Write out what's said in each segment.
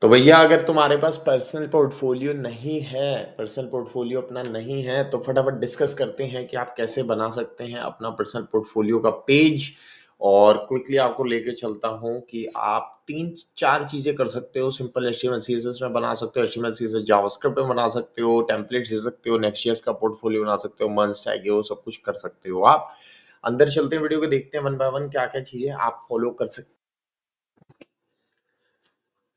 तो भैया अगर तुम्हारे पास पर्सनल पोर्टफोलियो नहीं है पर्सनल पोर्टफोलियो अपना नहीं है तो फटाफट डिस्कस करते हैं कि आप कैसे बना सकते हैं अपना पर्सनल पोर्टफोलियो का पेज और क्विकली आपको लेके चलता हूँ कि आप तीन चार चीज़ें कर सकते हो सिंपल एच टी में बना सकते हो एच टी एम जावास्क्रिप्ट में बना सकते हो टेम्पलेट दे सकते हो नेक्स्ट का पोर्टफोलियो बना सकते हो मंथ टैग हो सब कुछ कर सकते हो आप अंदर चलते हैं वीडियो को देखते हैं वन बाय वन क्या क्या चीज़ें आप फॉलो कर सकते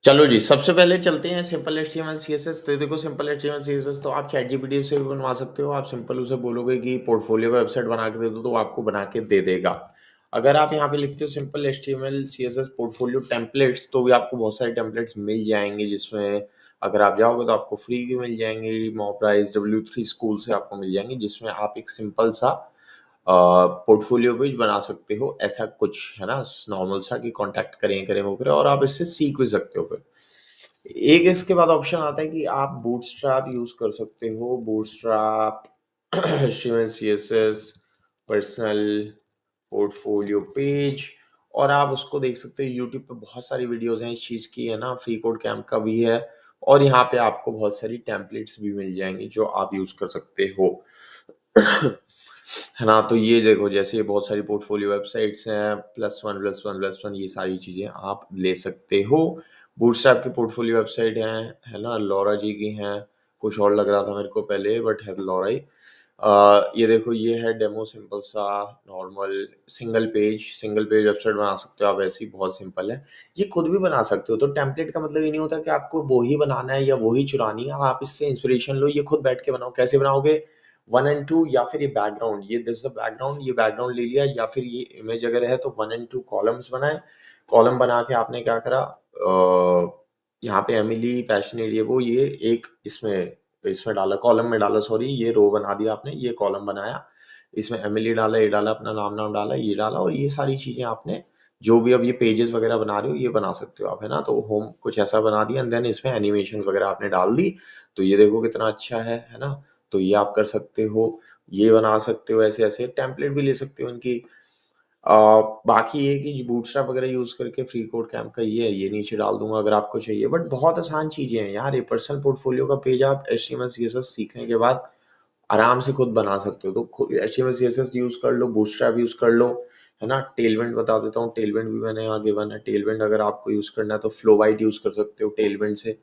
चलो जी सबसे पहले चलते हैं simple H T M L C S S तो देखो simple H T M L C S S तो आप चैट जी से भी बनवा सकते हो आप सिंपल उसे बोलोगे कि पोर्टफोलियो का वेबसाइट बना के दे दो तो आपको बना के दे देगा अगर आप यहाँ पे लिखते हो simple H T M L C S S portfolio templates तो भी आपको बहुत सारे टेम्पलेट्स मिल जाएंगे जिसमें अगर आप जाओगे तो आपको फ्री भी मिल जाएंगे मोबराइज डब्ल्यू थ्री स्कूल से आपको मिल जाएंगे जिसमें आप एक सिंपल सा पोर्टफोलियो भी बना सकते हो ऐसा कुछ है ना नॉर्मल सा कि कांटेक्ट करें करें वो करें और आप इससे सीख भी सकते हो फिर एक इसके बाद ऑप्शन आता है कि आप बूटस्ट्रैप यूज कर सकते हो bootstrap strap C S S personal portfolio page और आप उसको देख सकते हो यूट्यूब पे बहुत सारी वीडियोस हैं इस चीज़ की है ना फ्री कोड कैम्प का भी है और यहाँ पे आपको बहुत सारी टेम्पलेट्स भी मिल जाएंगी जो आप यूज कर सकते हो है ना तो ये देखो जैसे ये बहुत सारी पोर्टफोलियो वेबसाइट्स हैं plus one plus one plus one ये सारी चीज़ें आप ले सकते हो बूटस्ट्रैप की पोर्टफोलियो वेबसाइट हैं है ना लॉरा जी की हैं कुछ और लग रहा था मेरे को पहले बट है लॉरा ही आ, ये देखो ये है डेमो सिंपल सा normal single page single page website बना सकते हो आप ऐसी बहुत सिंपल है ये खुद भी बना सकते हो तो टेम्पलेट का मतलब ये नहीं होता कि आपको वो ही बनाना है या वो ही चुरानी है आप इससे इंस्पिरेशन लो ये खुद बैठ के बनाओ कैसे बनाओगे वन एंड टू या फिर ये बैकग्राउंड ये दिस बैकग्राउंड ये बैकग्राउंड ले लिया या फिर ये इमेज अगर है तो वन एंड टू कॉलम्स बनाए कॉलम बना के आपने क्या करा आ, यहाँ पे एमिली पैशनेट ये वो ये एक इसमें इसमें डाला कॉलम में डाला सॉरी ये रो बना दिया आपने ये कॉलम बनाया इसमें एमिली डाला ये डाला अपना नाम नाम डाला ये डाला और ये सारी चीज़ें आपने जो भी अब ये पेजेस वगैरह बना रहे हो ये बना सकते हो आप है ना तो होम कुछ ऐसा बना दिया एंड देन इसमें एनिमेशन वगैरह आपने डाल दी तो ये देखो कितना अच्छा है है ना तो ये आप कर सकते हो ये बना सकते हो ऐसे ऐसे टेम्पलेट भी ले सकते हो इनकी आ, बाकी ये कि बूटस्ट्रैप वगैरह यूज़ करके फ्री कोड कैम्प का ये है ये नीचे डाल दूंगा अगर आपको चाहिए बट बहुत आसान चीज़ें हैं यार ये पर्सनल पोर्टफोलियो का पेज आप एच टी एम सीखने के बाद आराम से खुद बना सकते हो तो एच टी एम यूज़ कर लो बूटस्ट्रैप यूज़ कर लो है ना टेलवेंट बता देता हूँ टेलवेंट भी मैंने यहाँ गिवन है टेलवेंट अगर आपको यूज़ करना है तो फ्लोवाइट यूज़ कर सकते हो टेलवेंट से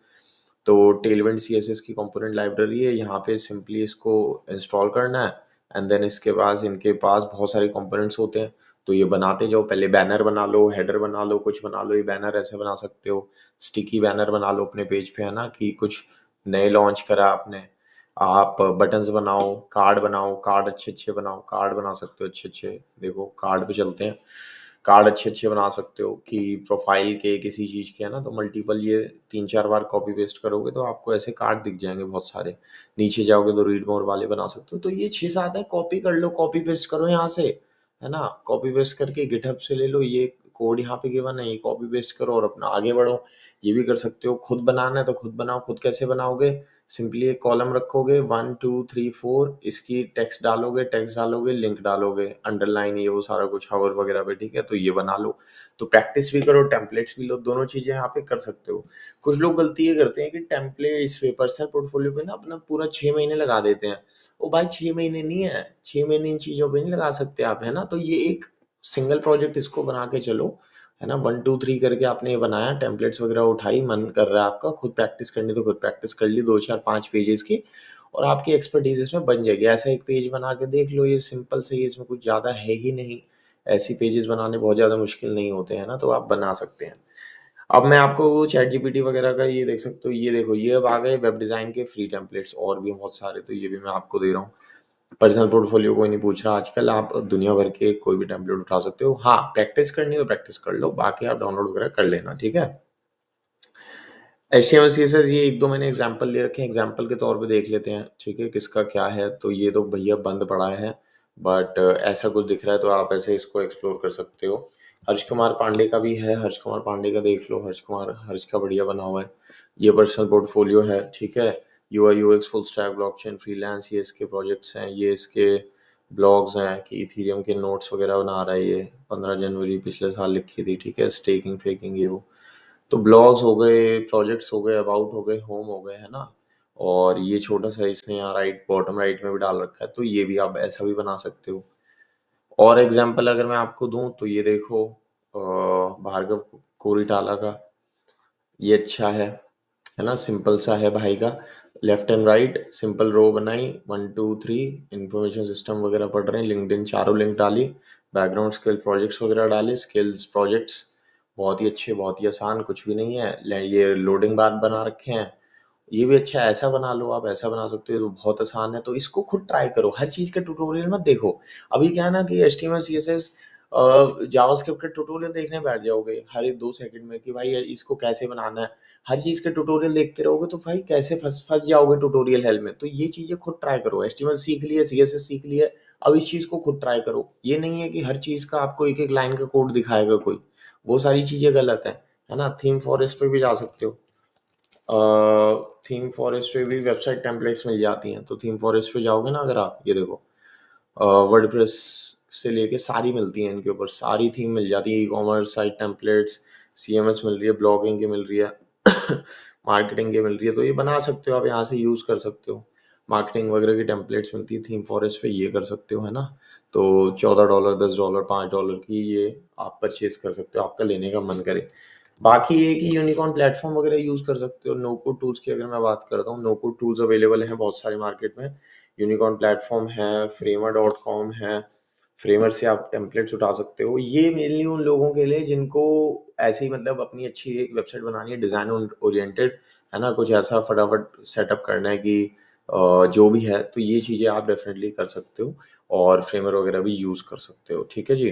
तो टेलवेंट सी एस एस की कॉम्पोनेंट लाइब्रेरी है यहाँ पे सिंपली इसको इंस्टॉल करना है एंड देन इसके पास इनके पास बहुत सारे कॉम्पोनेंट्स होते हैं तो ये बनाते जाओ पहले बैनर बना लो हेडर बना लो कुछ बना लो ये बैनर ऐसे बना सकते हो स्टिकी बैनर बना लो अपने पेज पे है ना कि कुछ नए लॉन्च करा आपने आप बटन्स बनाओ कार्ड बनाओ कार्ड अच्छे अच्छे बनाओ कार्ड बना सकते हो अच्छे अच्छे देखो कार्ड पे चलते हैं कार्ड अच्छे अच्छे बना सकते हो कि प्रोफाइल के किसी चीज़ के है ना तो मल्टीपल ये तीन चार बार कॉपी पेस्ट करोगे तो आपको ऐसे कार्ड दिख जाएंगे बहुत सारे नीचे जाओगे तो रीड मोर वाले बना सकते हो तो ये छः सात है कॉपी कर लो कॉपी पेस्ट करो यहाँ से है ना कॉपी पेस्ट करके गिटहब से ले लो ये कोड यहाँ पे गिवन है ये कॉपी पेस्ट करो और अपना आगे बढ़ो ये भी कर सकते हो खुद बनाना है तो खुद बनाओ खुद कैसे बनाओगे सिंपली एक कॉलम रखोगे वन टू थ्री फोर इसकी टेक्स्ट डालोगे टेक्स्ट डालोगे लिंक डालोगे अंडरलाइन ये वो सारा कुछ हावर वगैरह पे ठीक है तो ये बना लो तो प्रैक्टिस भी करो टेम्पलेट्स भी लो दोनों चीज़ें यहाँ पे कर सकते हो कुछ लोग गलती ये करते हैं कि टेम्पलेट इस पेपर से पोर्टफोलियो पे ना अपना पूरा छह महीने लगा देते हैं वो भाई छह महीने नहीं है छह महीने इन चीज़ों पर नहीं लगा सकते आप है ना तो ये एक सिंगल प्रोजेक्ट इसको बना के चलो है ना वन टू थ्री करके आपने ये बनाया टेम्पलेट्स वगैरह उठाई मन कर रहा है आपका खुद प्रैक्टिस करनी तो खुद प्रैक्टिस कर ली दो चार पाँच पेजेस की और आपकी एक्सपर्टीज इसमें बन जाएगी ऐसा एक पेज बना के देख लो ये सिंपल से ही इसमें कुछ ज़्यादा है ही नहीं ऐसी पेजेस बनाने बहुत ज़्यादा मुश्किल नहीं होते हैं ना तो आप बना सकते हैं अब मैं आपको चैट जीपीटी वगैरह का ये देख सकते हो ये देखो ये अब आ गए वेब डिज़ाइन के फ्री टेम्पलेट्स और भी बहुत सारे तो ये भी मैं आपको दे रहा हूँ पर्सनल पोर्टफोलियो कोई नहीं पूछ रहा आजकल आप दुनिया भर के कोई भी टेम्पलेट उठा सकते हो हाँ प्रैक्टिस करनी है तो प्रैक्टिस कर लो बाकी आप डाउनलोड वगैरह कर लेना ठीक है एच टी एम एल ये एक दो मैंने एग्जाम्पल ले रखे हैं एग्जाम्पल के तौर पे देख लेते हैं ठीक है किसका क्या है तो ये तो भैया बंद पड़ा है बट ऐसा कुछ दिख रहा है तो आप ऐसे इसको एक्सप्लोर कर सकते हो हर्ष कुमार पांडे का भी है हर्ष कुमार पांडे का देख लो हर्ष कुमार हर्ष का बढ़िया बना हुआ है ये पर्सनल पोर्टफोलियो है ठीक है U I U X full stack blockchain freelance ये इसके प्रोजेक्ट्स हैं ये इसके ब्लॉग्स हैं कि इथीरियम के नोट्स वगैरह बना रहा है ये पंद्रह जनवरी पिछले साल लिखी थी ठीक है स्टेकिंग फेकिंग ये वो तो ब्लॉग्स हो गए प्रोजेक्ट्स हो गए अबाउट हो गए होम हो गए है ना और ये छोटा सा इसने यहाँ राइट बॉटम राइट में भी डाल रखा है तो ये भी आप ऐसा भी बना सकते हो और एग्जाम्पल अगर मैं आपको दूँ तो ये देखो भार्गव कोरिटाला का ये अच्छा है है ना सिंपल सा है भाई का left and right simple row बनाई one two three information system वगैरह पढ़ रहे हैं लिंकड इन चारों लिंक डाली बैकग्राउंड स्किल प्रोजेक्ट्स वगैरह डाले स्किल्स प्रोजेक्ट्स बहुत ही अच्छे बहुत ही आसान कुछ भी नहीं है ये लोडिंग बार बना रखे हैं ये भी अच्छा ऐसा बना लो आप ऐसा बना सकते हो तो बहुत आसान है तो इसको खुद ट्राई करो हर चीज़ के ट्यूटोरियल मत देखो अभी क्या ना कि S T M C S S JavaScript के ट्यूटोरियल देखने बैठ जाओगे हर एक दो सेकंड में कि भाई इसको कैसे बनाना है हर चीज़ के ट्यूटोरियल देखते रहोगे तो भाई कैसे फंस फंस जाओगे ट्यूटोरियल हेल में तो ये चीज़ें खुद ट्राई करो एस सीख लिए सी सीख लिए अब इस चीज़ को खुद ट्राई करो ये नहीं है कि हर चीज़ का आपको एक एक लाइन का कोड दिखाएगा कोई वो सारी चीज़ें गलत है है ना थीम फॉरेस्ट पे भी जा सकते हो थीम फॉरेस्ट पे भी वेबसाइट टेम्पलेट्स मिल जाती हैं तो थीम फॉरेस्ट पे जाओगे ना अगर आप ये देखो वर्ड प्रेस से लेके सारी मिलती है इनके ऊपर सारी थीम मिल जाती है e commerce site templates C M S मिल रही है ब्लॉगिंग की मिल रही है मार्केटिंग की मिल रही है तो ये बना सकते हो आप यहाँ से यूज़ कर सकते हो मार्केटिंग वगैरह की टेम्पलेट्स मिलती है थीम फॉरेस्ट पे ये कर सकते हो है ना तो चौदह डॉलर दस डॉलर पाँच डॉलर की ये आप परचेज कर सकते हो आपका लेने का मन करे बाकी ये कि यूनिकॉर्न प्लेटफॉर्म वगैरह यूज़ कर सकते हो नोको टूल्स की अगर मैं बात करता हूँ नोको टूल्स अवेलेबल हैं बहुत सारे मार्केट में यूनिकॉर्न प्लेटफॉर्म है फ्रेमा डॉट कॉम है फ्रेमर से आप टेम्पलेट्स उठा सकते हो ये मेनली उन लोगों के लिए जिनको ऐसे ही मतलब अपनी अच्छी एक वेबसाइट बनानी है डिज़ाइन ओरिएंटेड है ना कुछ ऐसा फटाफट सेटअप करना है कि जो भी है तो ये चीज़ें आप डेफिनेटली कर सकते हो और फ्रेमर वगैरह भी यूज़ कर सकते हो ठीक है जी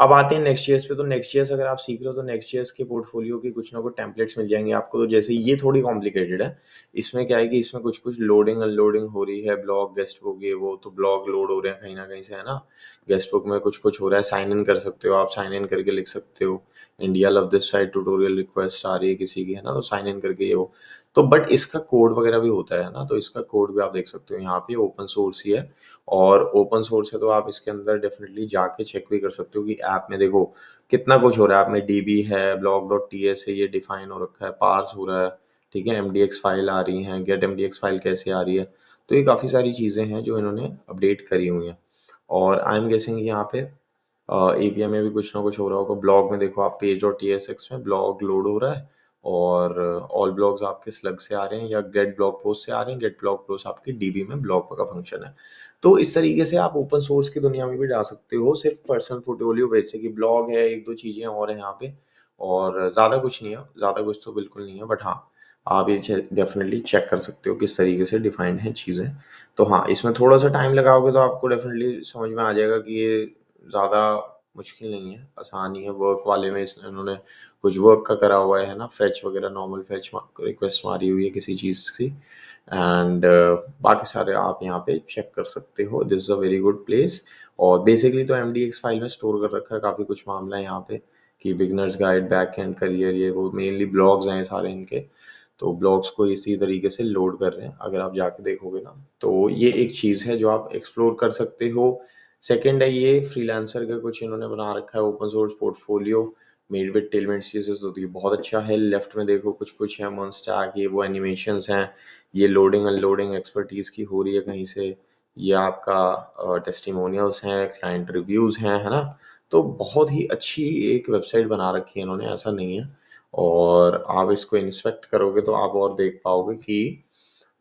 अब आते हैं नेक्स्ट ईयर्स पे तो नेक्स्ट ईयर्स अगर आप सीख रहे हो तो नेक्स्ट ईयर्स के पोर्टफोलियो के कुछ ना कुछ टेम्पलेट्स मिल जाएंगे आपको तो जैसे ये थोड़ी कॉम्प्लिकेटेड है इसमें क्या है कि इसमें कुछ कुछ लोडिंग अनलोडिंग हो रही है ब्लॉग गेस्ट बुक ये वो तो ब्लॉग लोड हो रहे हैं कहीं ना कहीं से है ना गेस्ट बुक में कुछ कुछ हो रहा है साइन इन कर सकते हो आप साइन इन करके लिख सकते हो India love this site tutorial request आ रही है किसी की है ना तो साइन इन करके ये वो तो बट इसका कोड वगैरह भी होता है ना तो इसका कोड भी आप देख सकते हो यहाँ पे ओपन सोर्स ही है और ओपन सोर्स है तो आप इसके अंदर डेफिनेटली जाके चेक भी कर सकते हो कि ऐप में देखो कितना कुछ हो रहा है ऐप में डी है ब्लॉक डॉट टी एस है ये डिफाइन हो रखा है पार्स हो रहा है ठीक है एम फाइल आ रही हैं गेट एम फाइल कैसे आ रही है तो ये काफ़ी सारी चीज़ें हैं जो इन्होंने अपडेट करी हुई हैं और आई एम गेसिंग यहाँ पे ए uh, में भी कुछ ना कुछ हो रहा होगा ब्लॉग में देखो आप पेज और टी एस एक्स में ब्लॉग लोड हो रहा है और ऑल ब्लॉग्स आपके स्लग से आ रहे हैं या गेट ब्लॉग पोस्ट से आ रहे हैं गेट ब्लॉग पोस्ट आपके डीबी में ब्लॉग का फंक्शन है तो इस तरीके से आप ओपन सोर्स की दुनिया में भी जा सकते हो सिर्फ पर्सनल पोर्टफोलियो वैसे कि ब्लॉग है एक दो चीज़ें और हैं यहाँ पे और ज़्यादा कुछ नहीं है ज़्यादा कुछ तो बिल्कुल नहीं है बट हाँ आप ये डेफिनेटली चेक कर सकते हो किस तरीके से डिफाइंड हैं चीज़ें तो हाँ इसमें थोड़ा सा टाइम लगाओगे तो आपको डेफिनेटली समझ में आ जाएगा कि ये ज़्यादा मुश्किल नहीं है आसानी है वर्क वाले में इसने उन्होंने कुछ वर्क का करा हुआ है ना फैच वगैरह नॉर्मल फैच रिक्वेस्ट मारी हुई है किसी चीज़ की एंड uh, बाकी सारे आप यहाँ पे चेक कर सकते हो this is a very good place और बेसिकली तो एम फाइल में स्टोर कर रखा है काफ़ी कुछ मामला है यहाँ पे कि beginners guide back end career ये वो मेनली ब्लॉग्स हैं सारे इनके तो ब्लॉग्स को इसी तरीके से लोड कर रहे हैं अगर आप जाके देखोगे ना तो ये एक चीज़ है जो आप एक्सप्लोर कर सकते हो सेकेंड है ये फ्रीलांसर का कुछ इन्होंने बना रखा है open source portfolio made with टेलमेंट सीसेस तो ये बहुत अच्छा है लेफ्ट में देखो कुछ कुछ है मन स्टैक ये वो एनिमेशन हैं ये लोडिंग अनलोडिंग एक्सपर्टीज़ की हो रही है कहीं से ये आपका टेस्टिमोनियल्स हैं क्लाइंट रिव्यूज़ हैं है ना तो बहुत ही अच्छी एक वेबसाइट बना रखी है इन्होंने ऐसा नहीं है और आप इसको इंस्पेक्ट करोगे तो आप और देख पाओगे कि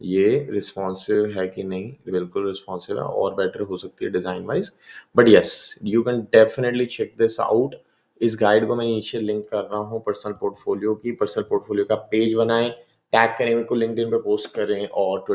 ये रिस्पॉन्सिव है कि नहीं बिल्कुल रिस्पॉन्सिव है और बेटर हो सकती है design wise but yes you can definitely check this out इस गाइड को मैं नीचे लिंक कर रहा हूँ पर्सनल पोर्टफोलियो की पर्सनल पोर्टफोलियो का पेज बनाएं टैग करें मेरे को लिंक पे पोस्ट करें और ट्विटर